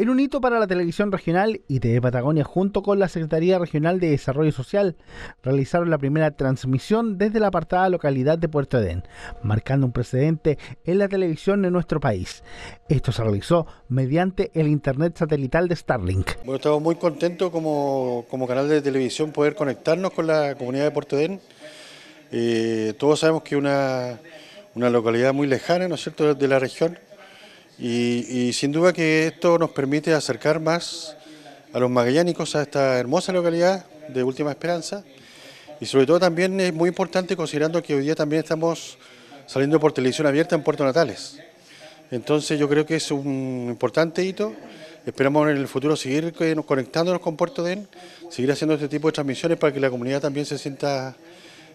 En un hito para la televisión regional y TV Patagonia, junto con la Secretaría Regional de Desarrollo Social, realizaron la primera transmisión desde la apartada localidad de Puerto Edén, marcando un precedente en la televisión de nuestro país. Esto se realizó mediante el Internet satelital de Starlink. Bueno, estamos muy contentos como, canal de televisión poder conectarnos con la comunidad de Puerto Edén. Eh, todos sabemos que una, una localidad muy lejana, ¿no es cierto?, de la región y, sin duda que esto nos permite acercar más a los magallánicos a esta hermosa localidad de Última Esperanza. Y sobre todo también es muy importante considerando que hoy día también estamos saliendo por televisión abierta en Puerto Natales. Entonces yo creo que es un importante hito. Esperamos en el futuro seguir eh, conectándonos con Puerto Den, seguir haciendo este tipo de transmisiones para que la comunidad también se sienta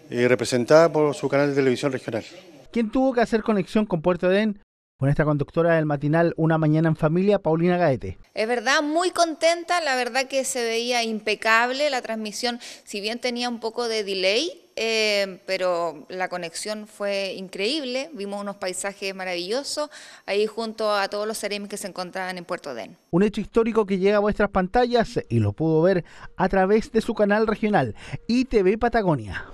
eh, representada por su canal de televisión regional. ¿Quién tuvo que hacer conexión con Puerto Edén con esta conductora del matinal Una Mañana en Familia, Paulina Gaete. Es verdad, muy contenta, la verdad que se veía impecable la transmisión, si bien tenía un poco de delay, eh, pero la conexión fue increíble, vimos unos paisajes maravillosos ahí junto a todos los seremis que se encontraban en Puerto Den. Un hecho histórico que llega a vuestras pantallas y lo pudo ver a través de su canal regional ITV Patagonia.